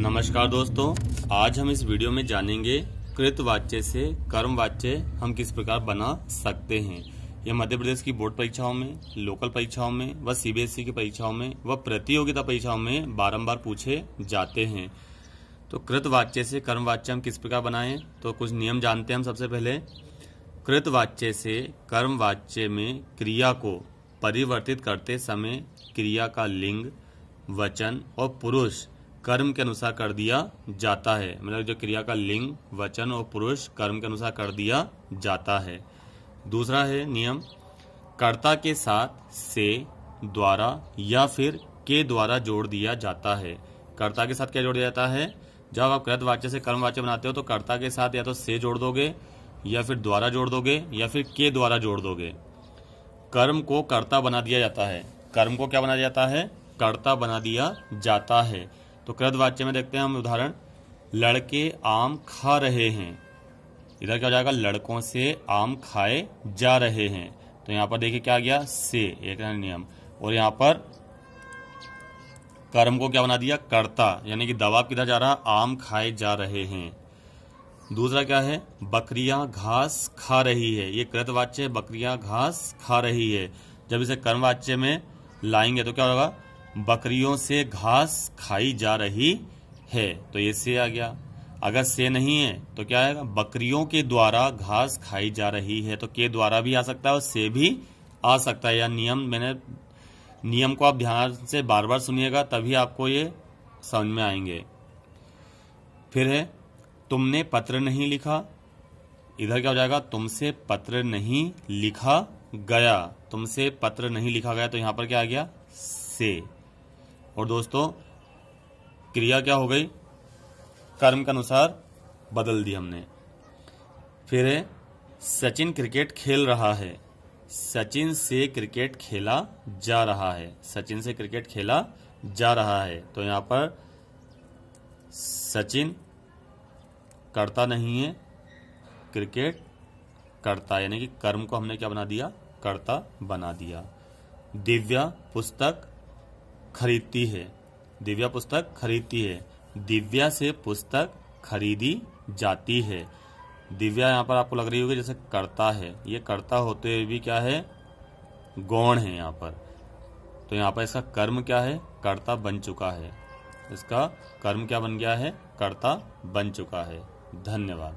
नमस्कार दोस्तों आज हम इस वीडियो में जानेंगे कृत वाच्य से कर्म वाच्य हम किस प्रकार बना सकते हैं यह मध्य प्रदेश की बोर्ड परीक्षाओं में लोकल परीक्षाओं में व सीबीएसई e की परीक्षाओं में व प्रतियोगिता परीक्षाओं में बारंबार पूछे जाते हैं तो कृत वाच्य से कर्म वाच्य हम किस प्रकार बनाएं तो कुछ नियम जानते हैं हम सबसे पहले कृत वाच्य से कर्म वाच्य में क्रिया को परिवर्तित करते समय क्रिया का लिंग वचन और पुरुष कर्म के अनुसार कर दिया जाता है मतलब जो क्रिया का लिंग वचन और पुरुष कर्म के अनुसार कर दिया जाता है दूसरा है नियम कर्ता के साथ से द्वारा या फिर के द्वारा जोड़ दिया जाता है कर्ता के साथ क्या जोड़ दिया जाता है जब आप कृत वाच्य से कर्म वाच्य बनाते हो तो कर्ता के साथ या तो से जोड़ दोगे या फिर द्वारा जोड़ दोगे या फिर के द्वारा जोड़ दोगे कर्म को कर्ता बना दिया जाता है कर्म को क्या बना दिया जाता है कर्ता बना दिया जाता है तो कृत वाच्य में देखते हैं हम उदाहरण लड़के आम खा रहे हैं इधर क्या हो जाएगा लड़कों से आम खाए जा रहे हैं तो यहां पर देखिए क्या गया से एक नियम और यहाँ पर कर्म को क्या बना दिया कर्ता यानी कि दबाव किधर जा रहा आम खाए जा रहे हैं दूसरा क्या है बकरियां घास खा रही है ये कृतवाच्य बकरियां घास खा रही है जब इसे कर्मवाच्य में लाएंगे तो क्या होगा बकरियों से घास खाई जा रही है तो ये से आ गया अगर से नहीं है तो क्या आएगा बकरियों के द्वारा घास खाई जा रही है तो के द्वारा भी आ सकता है और से भी आ सकता है या नियम मैंने नियम को आप ध्यान से बार बार सुनिएगा तभी आपको ये समझ में आएंगे फिर है तुमने पत्र नहीं लिखा इधर क्या हो जाएगा तुमसे पत्र नहीं लिखा गया तुमसे पत्र नहीं लिखा गया तो यहां पर क्या आ गया से और दोस्तों क्रिया क्या हो गई कर्म के अनुसार बदल दी हमने फिर सचिन क्रिकेट खेल रहा है सचिन से क्रिकेट खेला जा रहा है सचिन से क्रिकेट खेला जा रहा है तो यहाँ पर सचिन करता नहीं है क्रिकेट करता यानी कि कर्म को हमने क्या बना दिया करता बना दिया दिव्या पुस्तक खरीदती है दिव्या पुस्तक खरीदती है दिव्या से पुस्तक खरीदी जाती है दिव्या यहाँ पर आपको लग रही होगी जैसे कर्ता है ये कर्ता होते हुए भी क्या है गौण है यहाँ पर तो यहाँ पर इसका कर्म क्या है कर्ता बन चुका है इसका कर्म क्या बन गया है कर्ता बन चुका है धन्यवाद